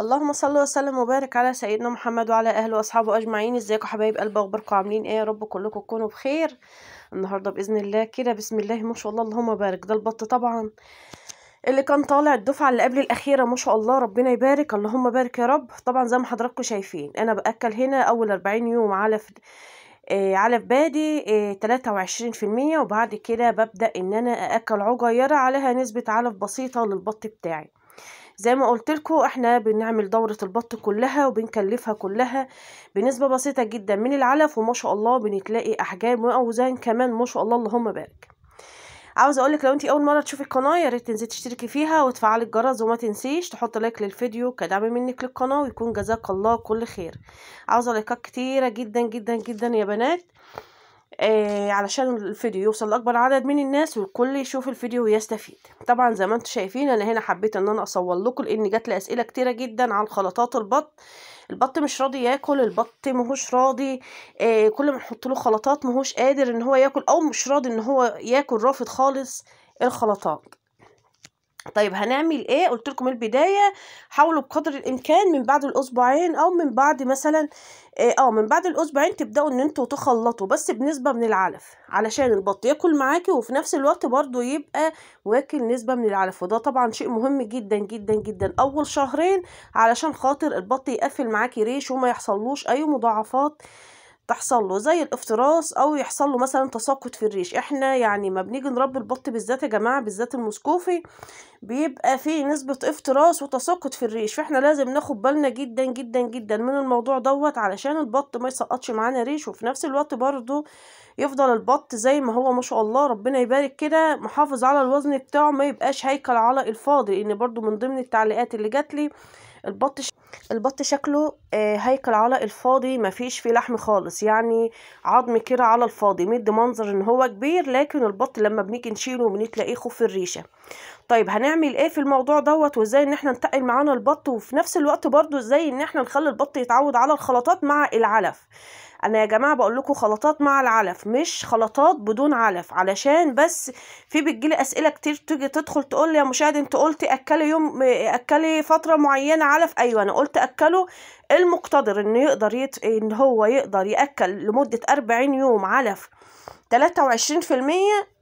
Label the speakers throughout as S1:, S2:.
S1: اللهم صل وسلم وبارك على سيدنا محمد وعلى اهله واصحابه اجمعين ازيكم حبايب قلبه اخباركم عاملين ايه يا رب كلكم تكونوا بخير النهارده باذن الله كده بسم الله ما شاء الله اللهم بارك ده البط طبعا اللي كان طالع الدفعه اللي قبل الاخيره ما شاء الله ربنا يبارك اللهم بارك يا رب طبعا زي ما حضراتكم شايفين انا باكل هنا اول 40 يوم على آه، في إيه على بادي آه، تلاتة وعشرين في المية وبعد كده ببدأ إن أنا اكل عجيرة عليها نسبة علف بسيطة للبط بتاعي زي ما قلت لكم احنا بنعمل دوره البط كلها وبنكلفها كلها بنسبه بسيطه جدا من العلف وما شاء الله بنتلاقي احجام واوزان كمان ما شاء الله اللهم بارك عاوز اقولك لو انت اول مره تشوفي القناه يا ريت تنزلي تشتركي فيها وتفعلي الجرس وما تنسيش تحط لايك للفيديو كدعم منك للقناه ويكون جزاك الله كل خير عاوزه لايكات كتيره جدا جدا جدا يا بنات آه علشان الفيديو يوصل لاكبر عدد من الناس والكل يشوف الفيديو ويستفيد طبعا زي ما انتم شايفين انا هنا حبيت ان انا اصور لكم لان جات لي اسئله كتيره جدا عن خلطات البط البط مش راضي ياكل البط مهوش راضي آه كل ما نحط له خلطات مهوش قادر ان هو ياكل او مش راضي ان هو ياكل رافض خالص الخلطات طيب هنعمل ايه قلت لكم البدايه حاولوا بقدر الامكان من بعد الاسبوعين او من بعد مثلا آه،, اه من بعد الاسبوعين تبداوا ان انتوا تخلطوا بس بنسبه من العلف علشان البط ياكل معاكي وفي نفس الوقت برضو يبقى واكل نسبه من العلف وده طبعا شيء مهم جدا جدا جدا اول شهرين علشان خاطر البط يقفل معاكي ريش وما يحصلوش اي مضاعفات آه تحصل له زي الافتراس او يحصل له مثلا تساقط في الريش احنا يعني ما بنيجي نربي البط بالذات يا جماعه بالذات المسكوفي بيبقى فيه نسبه افتراس وتساقط في الريش فاحنا لازم ناخد بالنا جدا جدا جدا من الموضوع دوت علشان البط ما يسقطش معانا ريش وفي نفس الوقت برضو يفضل البط زي ما هو ما شاء الله ربنا يبارك كده محافظ على الوزن بتاعه ما يبقاش هيكل على الفاضي لان برضو من ضمن التعليقات اللي جاتلي البط البط شكله آه، هيكل على الفاضي مفيش فيه لحم خالص يعني عظم كده على الفاضي مد منظر ان هو كبير لكن البط لما بنيجي نشيله بنلاقيه خف الريشه طيب هنعمل ايه في الموضوع دوت وازاي ان احنا ننتقل معانا البط وفي نفس الوقت برضو ازاي ان احنا نخلي البط يتعود على الخلطات مع العلف انا يا جماعه بقول لكم خلطات مع العلف مش خلطات بدون علف علشان بس في بتجيلي اسئله كتير تيجي تدخل تقول لي يا مشاهد انت قلت اكلي يوم اكلي فتره معينه علف ايوه انا قلت اكله المقتدر ان يقدر يت... ان هو يقدر ياكل لمده 40 يوم علف 23%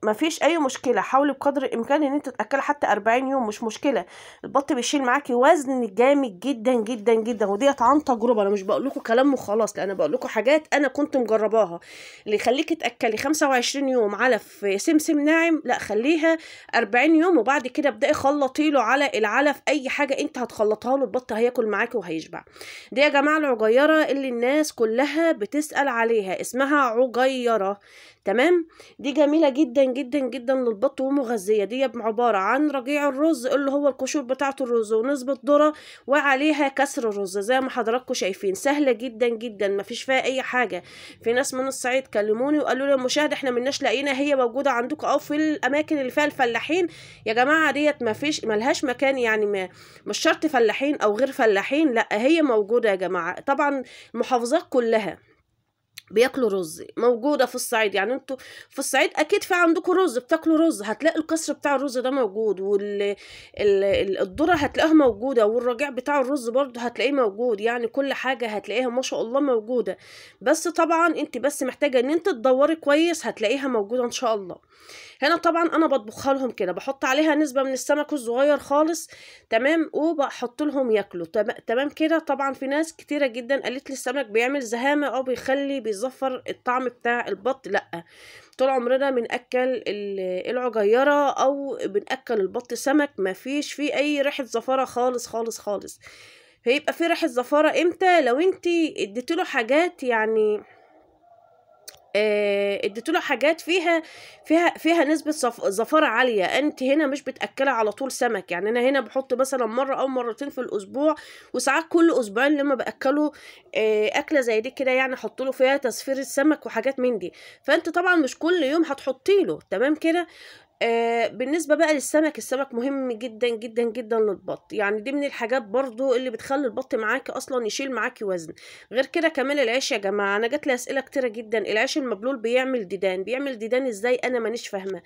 S1: مفيش اي مشكله حاولي بقدر الامكان ان انت تاكلي حتى 40 يوم مش مشكله البط بيشيل معاكي وزن جامد جدا جدا جدا وديت عن تجربه انا مش بقول لكم كلام وخلاص لا انا بقول لكم حاجات انا كنت مجرباها اللي يخليكي تاكلي 25 يوم علف سمسم ناعم لا خليها 40 يوم وبعد كده ابداي خلطي له على العلف اي حاجه انت هتخلطها له البط هياكل معاكي وهيشبع دي يا جماعه العجيره اللي الناس كلها بتسال عليها اسمها عجيره تمام دي جميله جدا جدا جدا للبط ومغذية دي عبارة عن رقيع الرز اللي هو القشور بتاعه الرز ونسبة ذرة وعليها كسر الرز زي ما حضراتكم شايفين سهلة جدا جدا مفيش فيها أي حاجة في ناس من الصعيد كلموني وقالوا لي المشاهد احنا مناش لقينا هي موجودة عندكم أو في الأماكن اللي فيها الفلاحين يا جماعة ديت مفيش ملهاش مكان يعني ما مش شرط فلاحين أو غير فلاحين لا هي موجودة يا جماعة طبعا المحافظات كلها بياكلوا رز موجودة في الصعيد يعني انتوا في الصعيد اكيد في عندكم رز بتاكلوا رز هتلاقي القصر بتاع الرز ده موجود والذرة هتلاقيها موجودة والرجع بتاع الرز برضه هتلاقيه موجود يعني كل حاجة هتلاقيها ما شاء الله موجودة بس طبعا انت بس محتاجة ان انت تدوري كويس هتلاقيها موجودة ان شاء الله هنا طبعا انا بطبخها لهم كده بحط عليها نسبة من السمك الصغير خالص تمام وبحط لهم ياكلوا تمام كده طبعا في ناس كتيرة جدا قالت لي السمك بيعمل زهامة او بيخلي بيظفر الطعم بتاع البط لا طول عمرنا بنأكل العجيرة أو بنأكل البط سمك مفيش فيه أي ريحة زفرة خالص خالص خالص هيبقى في ريحة زفارة امتى لو انت له حاجات يعني آه، اديت له حاجات فيها فيها فيها نسبه زفاره عاليه انت هنا مش بتاكلها على طول سمك يعني انا هنا بحط مثلا مره او مرتين في الاسبوع وساعات كل اسبوعين لما باكله آه، اكله زي دي كده يعني احط له فيها تصفير السمك وحاجات من دي فانت طبعا مش كل يوم هتحطي له تمام كده آه بالنسبة بقى للسمك السمك مهم جدا جدا جدا للبط يعني دي من الحاجات برضو اللي بتخلي البط معاكي اصلا يشيل معاكي وزن غير كده كمان العيش يا جماعة انا جات لي اسئلة كتيرة جدا العيش المبلول بيعمل ديدان بيعمل ديدان ازاي انا مانيش فاهمة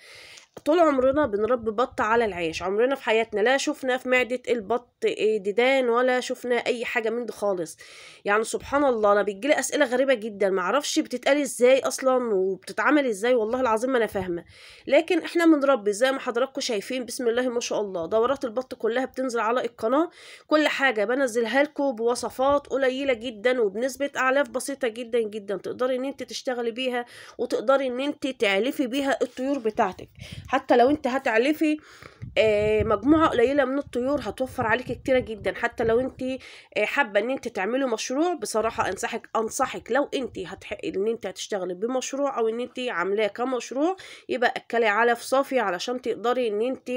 S1: طول عمرنا بنربي بط على العيش عمرنا في حياتنا لا شفنا في معدة البط إيه، ديدان ولا شفنا أي حاجة من دي خالص يعني سبحان الله أنا بتجيلي أسئلة غريبة جدا معرفش بتتقال إزاي أصلا وبتتعمل إزاي والله العظيم ما أنا فاهمة لكن إحنا بنربي زي ما حضراتكم شايفين بسم الله ما شاء الله دورات البط كلها بتنزل على القناة كل حاجة بنزلها لكم بوصفات قليلة جدا وبنسبة أعلاف بسيطة جدا جدا تقدري إن أنت تشتغلي بيها وتقدري إن أنت تعلفي بيها الطيور بتاعتك حتى لو انت هتعلفي آه، مجموعة قليلة من الطيور هتوفر عليك كتيرة جدا حتى لو انت آه، حابة ان انت تعملي مشروع بصراحة انصحك انصحك لو انت هتحقي ان انت هتشتغلي بمشروع او ان انت عاملاه كمشروع يبقى اكلي علف صافي علشان تقدري ان انت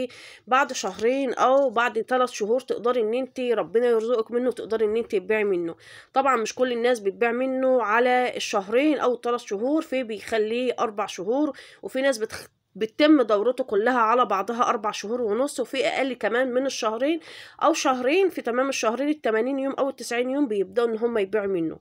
S1: بعد شهرين او بعد ثلاث شهور تقدري ان انت ربنا يرزقك منه تقدري ان انت تبيعي منه طبعا مش كل الناس بتبيع منه على الشهرين او ثلاث شهور في بيخليه اربع شهور وفي ناس بتخ... بتتم دورته كلها على بعضها أربع شهور ونص وفي أقل كمان من الشهرين أو شهرين في تمام الشهرين التمانين يوم أو التسعين يوم بيبدأوا إن هم يبيعوا منه